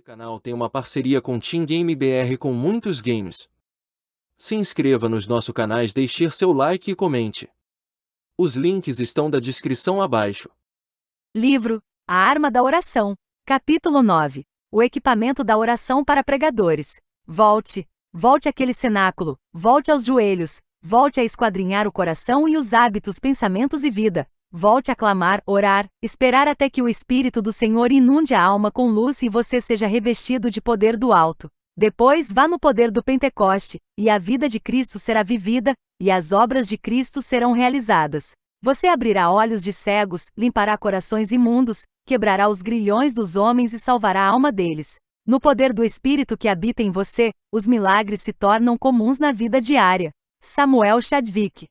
Este canal tem uma parceria com Team Game BR com muitos games. Se inscreva nos nossos canais, deixe seu like e comente. Os links estão da descrição abaixo. Livro A Arma da Oração, capítulo 9. O equipamento da oração para pregadores. Volte, volte àquele cenáculo, volte aos joelhos, volte a esquadrinhar o coração e os hábitos, pensamentos e vida. Volte a clamar, orar, esperar até que o Espírito do Senhor inunde a alma com luz e você seja revestido de poder do alto. Depois vá no poder do Pentecoste, e a vida de Cristo será vivida, e as obras de Cristo serão realizadas. Você abrirá olhos de cegos, limpará corações imundos, quebrará os grilhões dos homens e salvará a alma deles. No poder do Espírito que habita em você, os milagres se tornam comuns na vida diária. Samuel Chadwick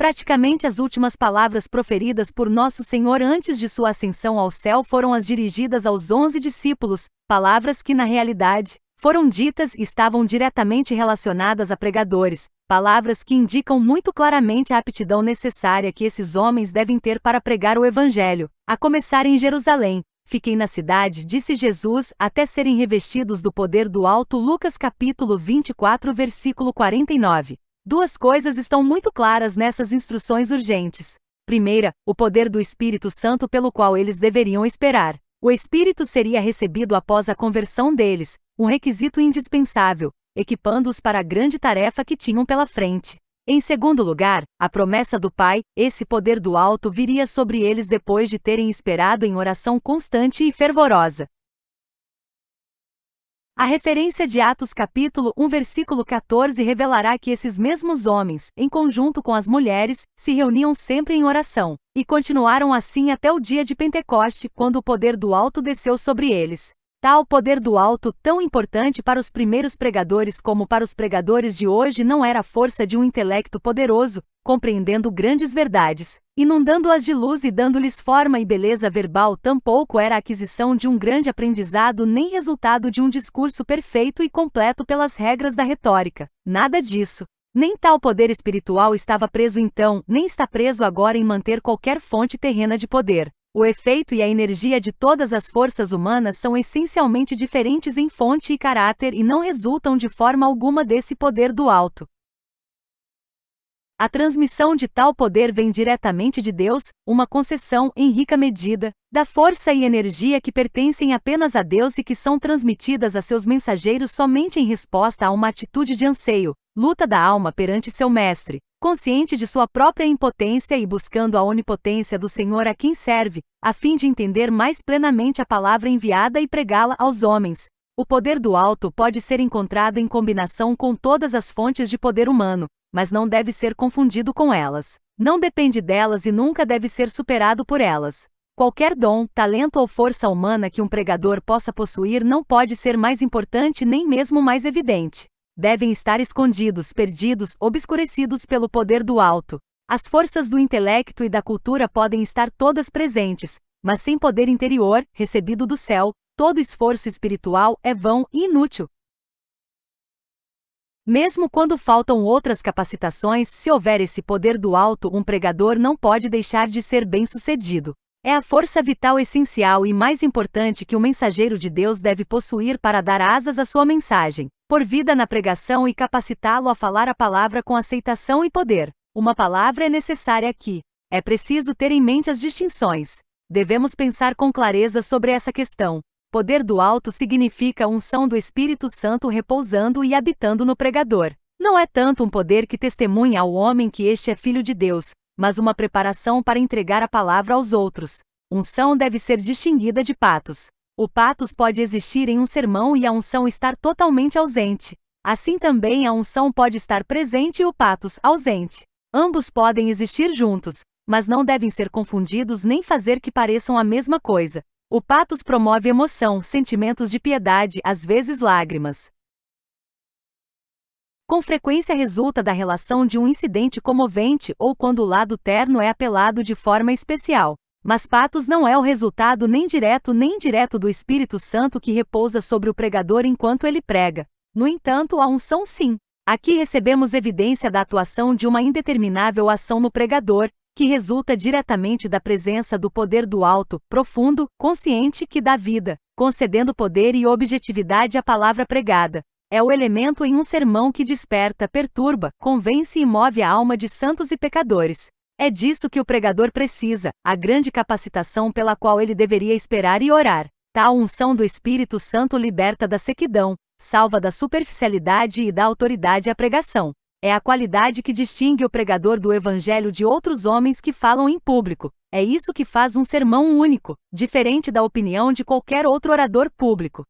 Praticamente as últimas palavras proferidas por Nosso Senhor antes de sua ascensão ao céu foram as dirigidas aos onze discípulos, palavras que, na realidade, foram ditas e estavam diretamente relacionadas a pregadores, palavras que indicam muito claramente a aptidão necessária que esses homens devem ter para pregar o Evangelho, a começar em Jerusalém. Fiquem na cidade, disse Jesus, até serem revestidos do poder do alto. Lucas capítulo 24, versículo 49. Duas coisas estão muito claras nessas instruções urgentes. Primeira, o poder do Espírito Santo pelo qual eles deveriam esperar. O Espírito seria recebido após a conversão deles, um requisito indispensável, equipando-os para a grande tarefa que tinham pela frente. Em segundo lugar, a promessa do Pai, esse poder do alto viria sobre eles depois de terem esperado em oração constante e fervorosa. A referência de Atos capítulo 1 versículo 14 revelará que esses mesmos homens, em conjunto com as mulheres, se reuniam sempre em oração, e continuaram assim até o dia de Pentecoste, quando o poder do alto desceu sobre eles. Tal tá poder do alto, tão importante para os primeiros pregadores como para os pregadores de hoje, não era a força de um intelecto poderoso, compreendendo grandes verdades, inundando-as de luz e dando-lhes forma e beleza verbal, tampouco era a aquisição de um grande aprendizado nem resultado de um discurso perfeito e completo pelas regras da retórica. Nada disso. Nem tal poder espiritual estava preso então, nem está preso agora em manter qualquer fonte terrena de poder o efeito e a energia de todas as forças humanas são essencialmente diferentes em fonte e caráter e não resultam de forma alguma desse poder do alto. A transmissão de tal poder vem diretamente de Deus, uma concessão, em rica medida, da força e energia que pertencem apenas a Deus e que são transmitidas a seus mensageiros somente em resposta a uma atitude de anseio, luta da alma perante seu Mestre, consciente de sua própria impotência e buscando a onipotência do Senhor a quem serve, a fim de entender mais plenamente a palavra enviada e pregá-la aos homens. O poder do alto pode ser encontrado em combinação com todas as fontes de poder humano, mas não deve ser confundido com elas. Não depende delas e nunca deve ser superado por elas. Qualquer dom, talento ou força humana que um pregador possa possuir não pode ser mais importante nem mesmo mais evidente. Devem estar escondidos, perdidos, obscurecidos pelo poder do alto. As forças do intelecto e da cultura podem estar todas presentes, mas sem poder interior, recebido do céu, todo esforço espiritual é vão e inútil. Mesmo quando faltam outras capacitações, se houver esse poder do alto, um pregador não pode deixar de ser bem-sucedido. É a força vital essencial e mais importante que o mensageiro de Deus deve possuir para dar asas à sua mensagem, por vida na pregação e capacitá-lo a falar a palavra com aceitação e poder. Uma palavra é necessária aqui. É preciso ter em mente as distinções. Devemos pensar com clareza sobre essa questão. Poder do alto significa unção do Espírito Santo repousando e habitando no pregador. Não é tanto um poder que testemunha ao homem que este é filho de Deus, mas uma preparação para entregar a palavra aos outros. Unção deve ser distinguida de patos. O patos pode existir em um sermão e a unção estar totalmente ausente. Assim também a unção pode estar presente e o patos ausente. Ambos podem existir juntos, mas não devem ser confundidos nem fazer que pareçam a mesma coisa. O patos promove emoção, sentimentos de piedade, às vezes lágrimas. Com frequência resulta da relação de um incidente comovente ou quando o lado terno é apelado de forma especial. Mas Patos não é o resultado nem direto nem indireto do Espírito Santo que repousa sobre o pregador enquanto ele prega. No entanto, a unção sim. Aqui recebemos evidência da atuação de uma indeterminável ação no pregador, que resulta diretamente da presença do poder do alto, profundo, consciente que dá vida, concedendo poder e objetividade à palavra pregada. É o elemento em um sermão que desperta, perturba, convence e move a alma de santos e pecadores. É disso que o pregador precisa, a grande capacitação pela qual ele deveria esperar e orar. Tal tá unção do Espírito Santo liberta da sequidão, salva da superficialidade e da autoridade à pregação. É a qualidade que distingue o pregador do evangelho de outros homens que falam em público. É isso que faz um sermão único, diferente da opinião de qualquer outro orador público.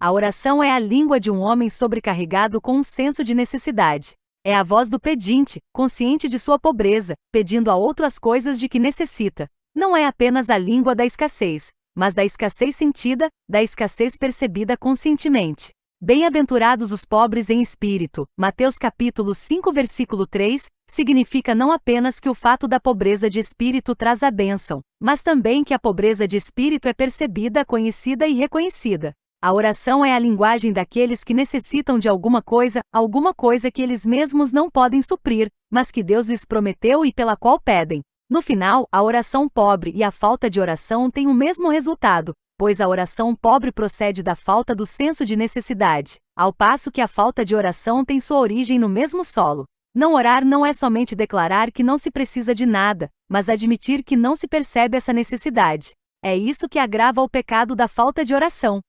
A oração é a língua de um homem sobrecarregado com um senso de necessidade. É a voz do pedinte, consciente de sua pobreza, pedindo a outro as coisas de que necessita. Não é apenas a língua da escassez, mas da escassez sentida, da escassez percebida conscientemente. Bem-aventurados os pobres em espírito, Mateus capítulo 5 versículo 3, significa não apenas que o fato da pobreza de espírito traz a bênção, mas também que a pobreza de espírito é percebida, conhecida e reconhecida. A oração é a linguagem daqueles que necessitam de alguma coisa, alguma coisa que eles mesmos não podem suprir, mas que Deus lhes prometeu e pela qual pedem. No final, a oração pobre e a falta de oração têm o mesmo resultado, pois a oração pobre procede da falta do senso de necessidade, ao passo que a falta de oração tem sua origem no mesmo solo. Não orar não é somente declarar que não se precisa de nada, mas admitir que não se percebe essa necessidade. É isso que agrava o pecado da falta de oração.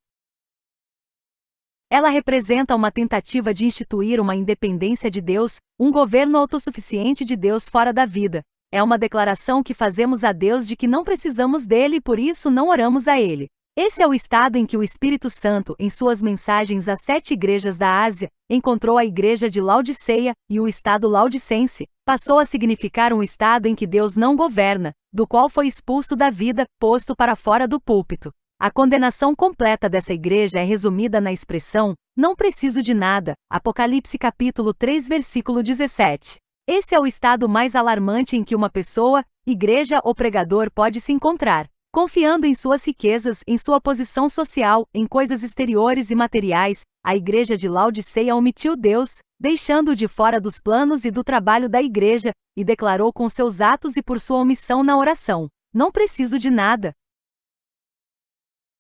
Ela representa uma tentativa de instituir uma independência de Deus, um governo autossuficiente de Deus fora da vida. É uma declaração que fazemos a Deus de que não precisamos dele e por isso não oramos a ele. Esse é o estado em que o Espírito Santo, em suas mensagens às sete igrejas da Ásia, encontrou a igreja de Laodiceia, e o estado laudicense passou a significar um estado em que Deus não governa, do qual foi expulso da vida, posto para fora do púlpito. A condenação completa dessa igreja é resumida na expressão: não preciso de nada. Apocalipse capítulo 3, versículo 17. Esse é o estado mais alarmante em que uma pessoa, igreja ou pregador pode se encontrar. Confiando em suas riquezas, em sua posição social, em coisas exteriores e materiais, a igreja de Laodiceia omitiu Deus, deixando-o de fora dos planos e do trabalho da igreja, e declarou com seus atos e por sua omissão na oração: Não preciso de nada.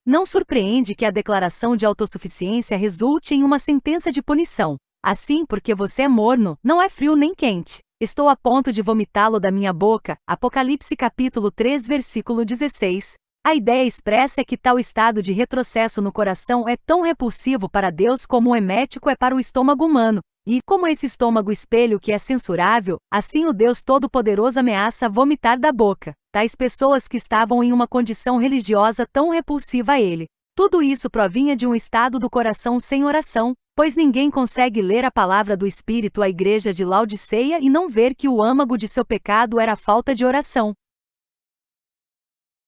Não surpreende que a declaração de autossuficiência resulte em uma sentença de punição. Assim, porque você é morno, não é frio nem quente. Estou a ponto de vomitá-lo da minha boca. Apocalipse capítulo 3, versículo 16. A ideia expressa é que tal estado de retrocesso no coração é tão repulsivo para Deus como o emético é para o estômago humano. E, como esse estômago espelho que é censurável, assim o Deus Todo-Poderoso ameaça vomitar da boca tais pessoas que estavam em uma condição religiosa tão repulsiva a ele. Tudo isso provinha de um estado do coração sem oração, Pois ninguém consegue ler a palavra do Espírito à igreja de Laodiceia e não ver que o âmago de seu pecado era a falta de oração.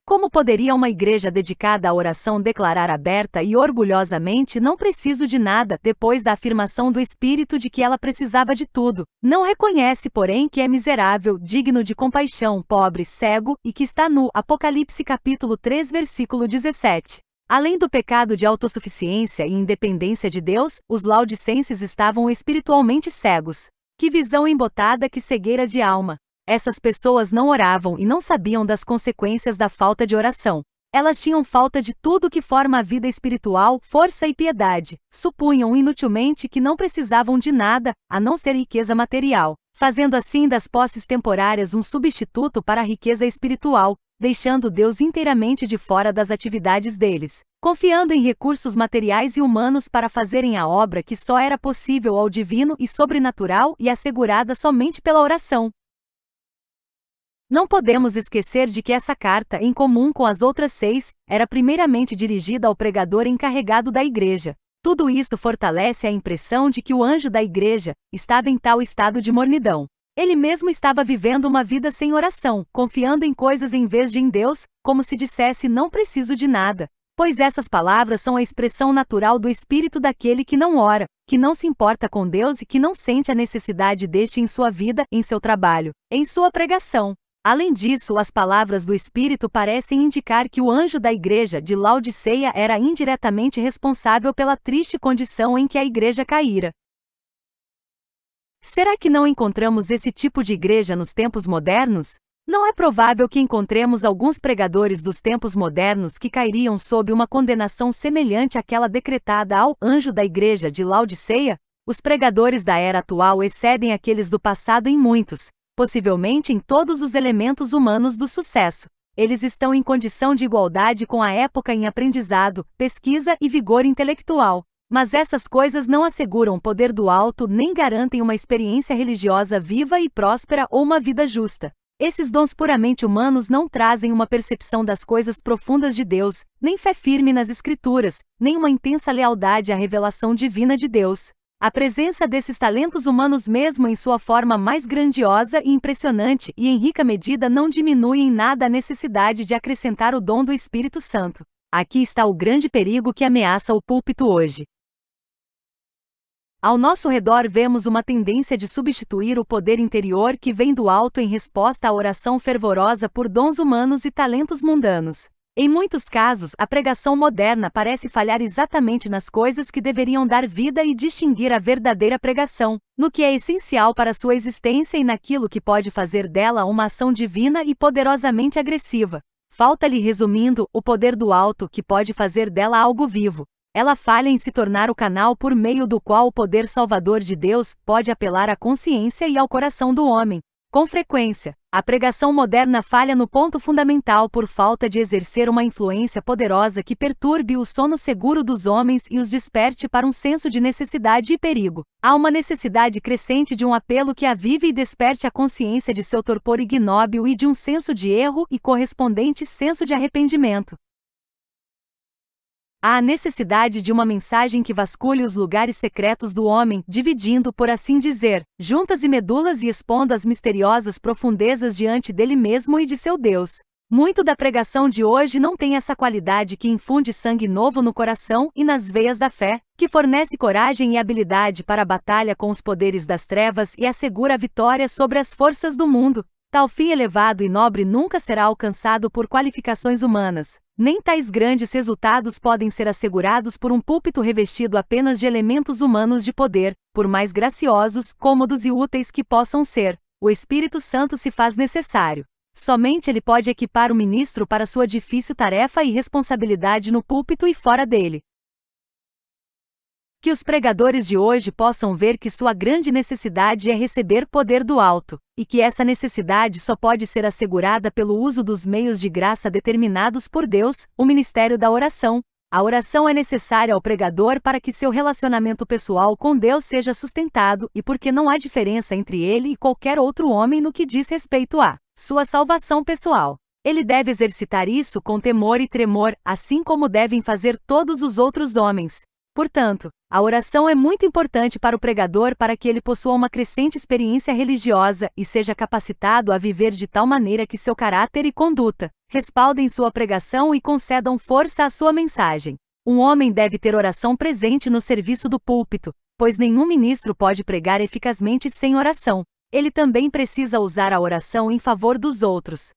Como poderia uma igreja dedicada à oração declarar aberta e orgulhosamente não preciso de nada depois da afirmação do Espírito de que ela precisava de tudo? Não reconhece, porém, que é miserável, digno de compaixão, pobre, cego e que está no Apocalipse capítulo 3 versículo 17. Além do pecado de autossuficiência e independência de Deus, os laudicenses estavam espiritualmente cegos. Que visão embotada, que cegueira de alma! Essas pessoas não oravam e não sabiam das consequências da falta de oração. Elas tinham falta de tudo que forma a vida espiritual, força e piedade. Supunham inutilmente que não precisavam de nada, a não ser riqueza material, fazendo assim das posses temporárias um substituto para a riqueza espiritual, deixando Deus inteiramente de fora das atividades deles, confiando em recursos materiais e humanos para fazerem a obra que só era possível ao divino e sobrenatural e assegurada somente pela oração. Não podemos esquecer de que essa carta, em comum com as outras seis, era primeiramente dirigida ao pregador encarregado da igreja. Tudo isso fortalece a impressão de que o anjo da igreja estava em tal estado de mornidão. Ele mesmo estava vivendo uma vida sem oração, confiando em coisas em vez de em Deus, como se dissesse não preciso de nada. Pois essas palavras são a expressão natural do espírito daquele que não ora, que não se importa com Deus e que não sente a necessidade deste em sua vida, em seu trabalho, em sua pregação. Além disso, as palavras do Espírito parecem indicar que o anjo da igreja de Laodiceia era indiretamente responsável pela triste condição em que a igreja caíra. Será que não encontramos esse tipo de igreja nos tempos modernos? Não é provável que encontremos alguns pregadores dos tempos modernos que cairiam sob uma condenação semelhante àquela decretada ao anjo da igreja de Laodiceia? Os pregadores da era atual excedem aqueles do passado em muitos, possivelmente em todos os elementos humanos do sucesso. Eles estão em condição de igualdade com a época em aprendizado, pesquisa e vigor intelectual. Mas essas coisas não asseguram o poder do alto nem garantem uma experiência religiosa viva e próspera ou uma vida justa. Esses dons puramente humanos não trazem uma percepção das coisas profundas de Deus, nem fé firme nas Escrituras, nem uma intensa lealdade à revelação divina de Deus. A presença desses talentos humanos, mesmo em sua forma mais grandiosa e impressionante e em rica medida, não diminui em nada a necessidade de acrescentar o dom do Espírito Santo. Aqui está o grande perigo que ameaça o púlpito hoje. Ao nosso redor vemos uma tendência de substituir o poder interior que vem do alto em resposta à oração fervorosa por dons humanos e talentos mundanos. Em muitos casos, a pregação moderna parece falhar exatamente nas coisas que deveriam dar vida e distinguir a verdadeira pregação, no que é essencial para sua existência e naquilo que pode fazer dela uma ação divina e poderosamente agressiva. Falta-lhe, resumindo, o poder do alto que pode fazer dela algo vivo, ela falha em se tornar o canal por meio do qual o poder salvador de Deus pode apelar à consciência e ao coração do homem. Com frequência, a pregação moderna falha no ponto fundamental por falta de exercer uma influência poderosa que perturbe o sono seguro dos homens e os desperte para um senso de necessidade e perigo. Há uma necessidade crescente de um apelo que avive e desperte a consciência de seu torpor ignóbil e de um senso de erro e correspondente senso de arrependimento. Há a necessidade de uma mensagem que vasculhe os lugares secretos do homem, dividindo, por assim dizer, juntas e medulas e expondo as misteriosas profundezas diante dele mesmo e de seu Deus. Muito da pregação de hoje não tem essa qualidade que infunde sangue novo no coração e nas veias da fé, que fornece coragem e habilidade para a batalha com os poderes das trevas e assegura a vitória sobre as forças do mundo. Tal fim elevado e nobre nunca será alcançado por qualificações humanas, nem tais grandes resultados podem ser assegurados por um púlpito revestido apenas de elementos humanos de poder, por mais graciosos, cômodos e úteis que possam ser. O Espírito Santo se faz necessário. Somente ele pode equipar o ministro para sua difícil tarefa e responsabilidade no púlpito e fora dele. Que os pregadores de hoje possam ver que sua grande necessidade é receber poder do alto, e que essa necessidade só pode ser assegurada pelo uso dos meios de graça determinados por Deus, o ministério da oração. A oração é necessária ao pregador para que seu relacionamento pessoal com Deus seja sustentado e porque não há diferença entre ele e qualquer outro homem no que diz respeito à sua salvação pessoal. Ele deve exercitar isso com temor e tremor, assim como devem fazer todos os outros homens, Portanto, a oração é muito importante para o pregador para que ele possua uma crescente experiência religiosa e seja capacitado a viver de tal maneira que seu caráter e conduta respaldem sua pregação e concedam força à sua mensagem. Um homem deve ter oração presente no serviço do púlpito, pois nenhum ministro pode pregar eficazmente sem oração. Ele também precisa usar a oração em favor dos outros.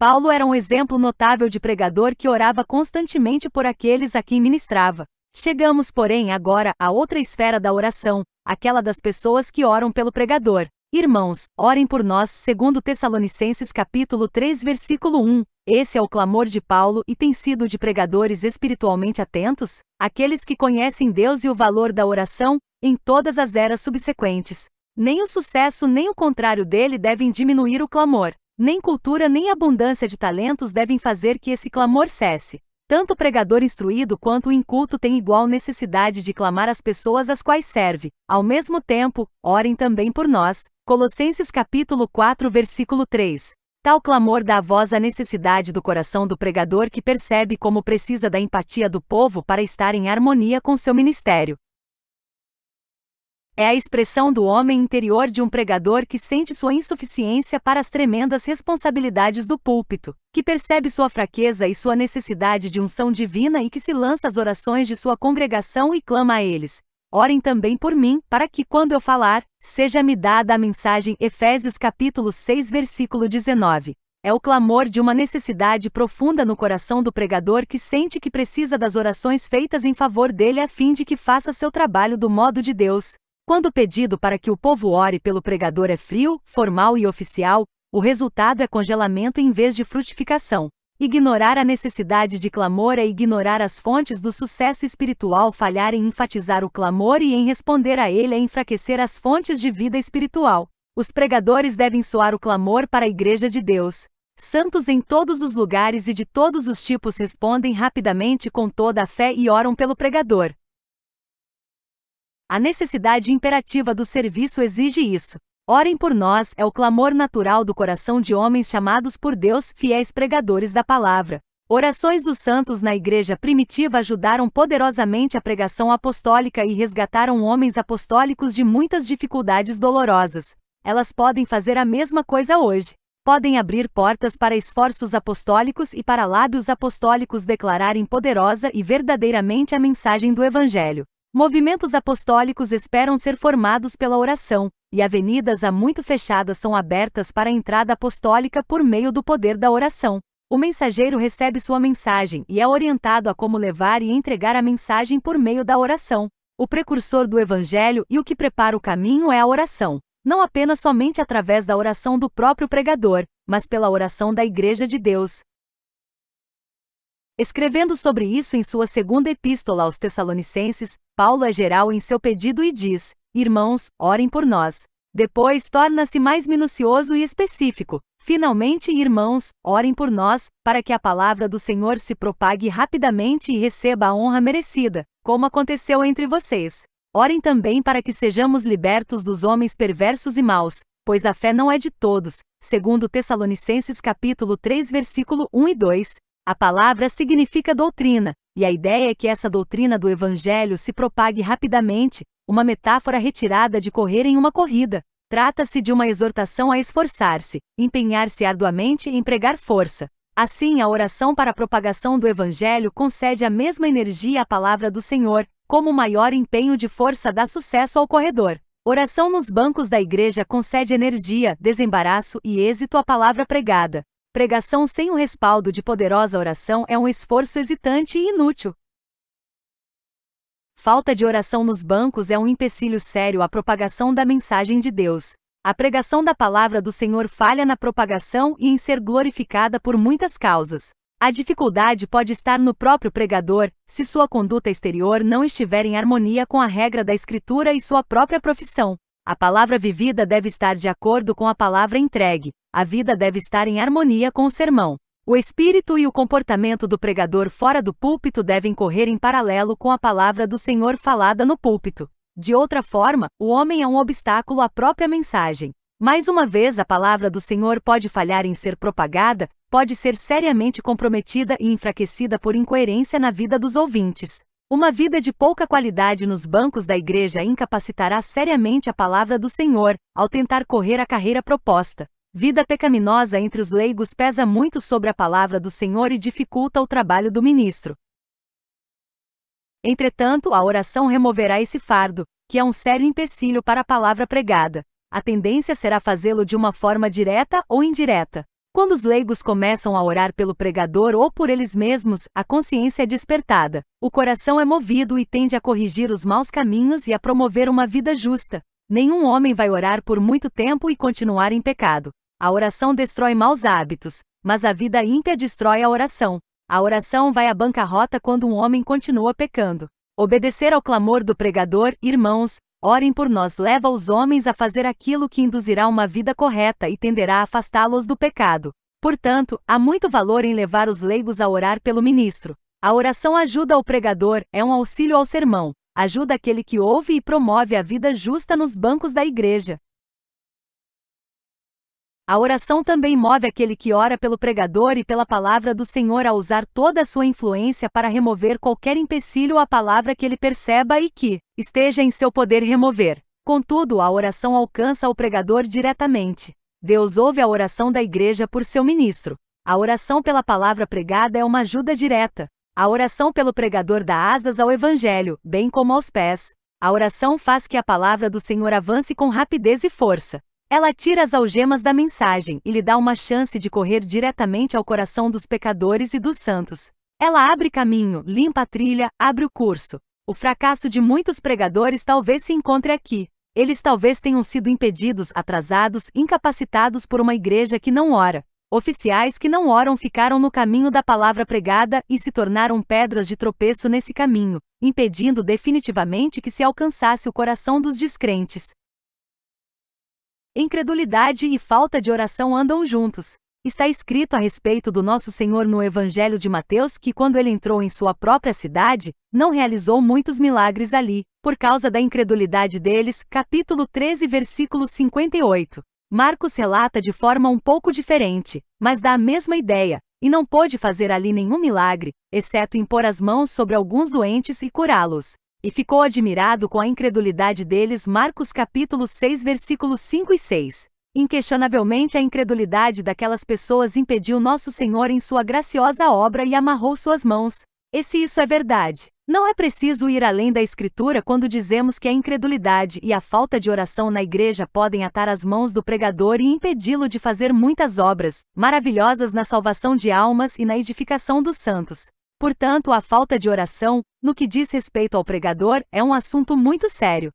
Paulo era um exemplo notável de pregador que orava constantemente por aqueles a quem ministrava. Chegamos, porém, agora a outra esfera da oração, aquela das pessoas que oram pelo pregador. Irmãos, orem por nós, segundo Tessalonicenses capítulo 3, versículo 1. Esse é o clamor de Paulo e tem sido de pregadores espiritualmente atentos, aqueles que conhecem Deus e o valor da oração, em todas as eras subsequentes. Nem o sucesso nem o contrário dele devem diminuir o clamor. Nem cultura nem abundância de talentos devem fazer que esse clamor cesse. Tanto o pregador instruído quanto o inculto têm igual necessidade de clamar às pessoas às quais serve. Ao mesmo tempo, orem também por nós. Colossenses capítulo 4, versículo 3. Tal clamor dá voz à necessidade do coração do pregador que percebe como precisa da empatia do povo para estar em harmonia com seu ministério. É a expressão do homem interior de um pregador que sente sua insuficiência para as tremendas responsabilidades do púlpito, que percebe sua fraqueza e sua necessidade de unção divina e que se lança às orações de sua congregação e clama a eles: Orem também por mim, para que quando eu falar, seja-me dada a mensagem Efésios capítulo 6 versículo 19. É o clamor de uma necessidade profunda no coração do pregador que sente que precisa das orações feitas em favor dele a fim de que faça seu trabalho do modo de Deus, quando o pedido para que o povo ore pelo pregador é frio, formal e oficial, o resultado é congelamento em vez de frutificação. Ignorar a necessidade de clamor é ignorar as fontes do sucesso espiritual, falhar em enfatizar o clamor e em responder a ele é enfraquecer as fontes de vida espiritual. Os pregadores devem soar o clamor para a Igreja de Deus. Santos em todos os lugares e de todos os tipos respondem rapidamente com toda a fé e oram pelo pregador. A necessidade imperativa do serviço exige isso. Orem por nós é o clamor natural do coração de homens chamados por Deus fiéis pregadores da palavra. Orações dos santos na igreja primitiva ajudaram poderosamente a pregação apostólica e resgataram homens apostólicos de muitas dificuldades dolorosas. Elas podem fazer a mesma coisa hoje. Podem abrir portas para esforços apostólicos e para lábios apostólicos declararem poderosa e verdadeiramente a mensagem do Evangelho. Movimentos apostólicos esperam ser formados pela oração, e avenidas há muito fechadas são abertas para a entrada apostólica por meio do poder da oração. O mensageiro recebe sua mensagem e é orientado a como levar e entregar a mensagem por meio da oração. O precursor do evangelho e o que prepara o caminho é a oração, não apenas somente através da oração do próprio pregador, mas pela oração da Igreja de Deus. Escrevendo sobre isso em sua segunda epístola aos Tessalonicenses, Paulo é geral em seu pedido e diz: Irmãos, orem por nós. Depois torna-se mais minucioso e específico. Finalmente, irmãos, orem por nós, para que a palavra do Senhor se propague rapidamente e receba a honra merecida, como aconteceu entre vocês. Orem também para que sejamos libertos dos homens perversos e maus, pois a fé não é de todos, segundo Tessalonicenses capítulo 3, versículo 1 e 2. A palavra significa doutrina, e a ideia é que essa doutrina do Evangelho se propague rapidamente, uma metáfora retirada de correr em uma corrida. Trata-se de uma exortação a esforçar-se, empenhar-se arduamente e empregar força. Assim, a oração para a propagação do Evangelho concede a mesma energia à palavra do Senhor, como o maior empenho de força dá sucesso ao corredor. Oração nos bancos da igreja concede energia, desembaraço e êxito à palavra pregada. Pregação sem o respaldo de poderosa oração é um esforço hesitante e inútil. Falta de oração nos bancos é um empecilho sério à propagação da mensagem de Deus. A pregação da palavra do Senhor falha na propagação e em ser glorificada por muitas causas. A dificuldade pode estar no próprio pregador, se sua conduta exterior não estiver em harmonia com a regra da Escritura e sua própria profissão. A palavra vivida deve estar de acordo com a palavra entregue. A vida deve estar em harmonia com o sermão. O espírito e o comportamento do pregador fora do púlpito devem correr em paralelo com a palavra do Senhor falada no púlpito. De outra forma, o homem é um obstáculo à própria mensagem. Mais uma vez, a palavra do Senhor pode falhar em ser propagada, pode ser seriamente comprometida e enfraquecida por incoerência na vida dos ouvintes. Uma vida de pouca qualidade nos bancos da igreja incapacitará seriamente a palavra do Senhor, ao tentar correr a carreira proposta. Vida pecaminosa entre os leigos pesa muito sobre a palavra do Senhor e dificulta o trabalho do ministro. Entretanto, a oração removerá esse fardo, que é um sério empecilho para a palavra pregada. A tendência será fazê-lo de uma forma direta ou indireta. Quando os leigos começam a orar pelo pregador ou por eles mesmos, a consciência é despertada, o coração é movido e tende a corrigir os maus caminhos e a promover uma vida justa. Nenhum homem vai orar por muito tempo e continuar em pecado. A oração destrói maus hábitos, mas a vida ímpia destrói a oração. A oração vai à bancarrota quando um homem continua pecando. Obedecer ao clamor do pregador, irmãos, Orem por nós leva os homens a fazer aquilo que induzirá uma vida correta e tenderá a afastá-los do pecado. Portanto, há muito valor em levar os leigos a orar pelo ministro. A oração ajuda ao pregador, é um auxílio ao sermão, ajuda aquele que ouve e promove a vida justa nos bancos da igreja. A oração também move aquele que ora pelo pregador e pela palavra do Senhor a usar toda a sua influência para remover qualquer empecilho à palavra que ele perceba e que esteja em seu poder remover. Contudo, a oração alcança o pregador diretamente. Deus ouve a oração da igreja por seu ministro. A oração pela palavra pregada é uma ajuda direta. A oração pelo pregador dá asas ao evangelho, bem como aos pés. A oração faz que a palavra do Senhor avance com rapidez e força. Ela tira as algemas da mensagem e lhe dá uma chance de correr diretamente ao coração dos pecadores e dos santos. Ela abre caminho, limpa a trilha, abre o curso. O fracasso de muitos pregadores talvez se encontre aqui. Eles talvez tenham sido impedidos, atrasados, incapacitados por uma igreja que não ora. Oficiais que não oram ficaram no caminho da palavra pregada e se tornaram pedras de tropeço nesse caminho, impedindo definitivamente que se alcançasse o coração dos descrentes. Incredulidade e falta de oração andam juntos. Está escrito a respeito do Nosso Senhor no Evangelho de Mateus que, quando ele entrou em sua própria cidade, não realizou muitos milagres ali, por causa da incredulidade deles. Capítulo 13, versículo 58. Marcos relata de forma um pouco diferente, mas dá a mesma ideia, e não pôde fazer ali nenhum milagre, exceto impor as mãos sobre alguns doentes e curá-los. E ficou admirado com a incredulidade deles. Marcos capítulo 6, versículos 5 e 6. Inquestionavelmente a incredulidade daquelas pessoas impediu nosso Senhor em sua graciosa obra e amarrou suas mãos. E se isso é verdade, não é preciso ir além da Escritura quando dizemos que a incredulidade e a falta de oração na igreja podem atar as mãos do pregador e impedi-lo de fazer muitas obras maravilhosas na salvação de almas e na edificação dos santos. Portanto, a falta de oração, no que diz respeito ao pregador, é um assunto muito sério.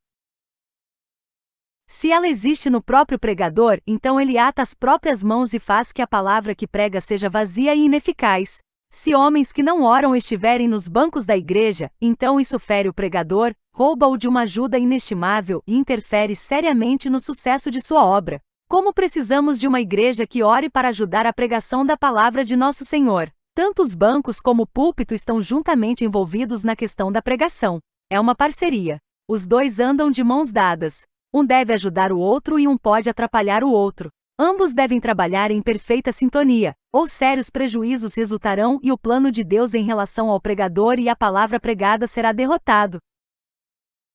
Se ela existe no próprio pregador, então ele ata as próprias mãos e faz que a palavra que prega seja vazia e ineficaz. Se homens que não oram estiverem nos bancos da igreja, então isso fere o pregador, rouba-o de uma ajuda inestimável e interfere seriamente no sucesso de sua obra. Como precisamos de uma igreja que ore para ajudar a pregação da palavra de nosso Senhor? Tanto os bancos como o púlpito estão juntamente envolvidos na questão da pregação. É uma parceria. Os dois andam de mãos dadas. Um deve ajudar o outro e um pode atrapalhar o outro. Ambos devem trabalhar em perfeita sintonia, ou sérios prejuízos resultarão e o plano de Deus em relação ao pregador e à palavra pregada será derrotado.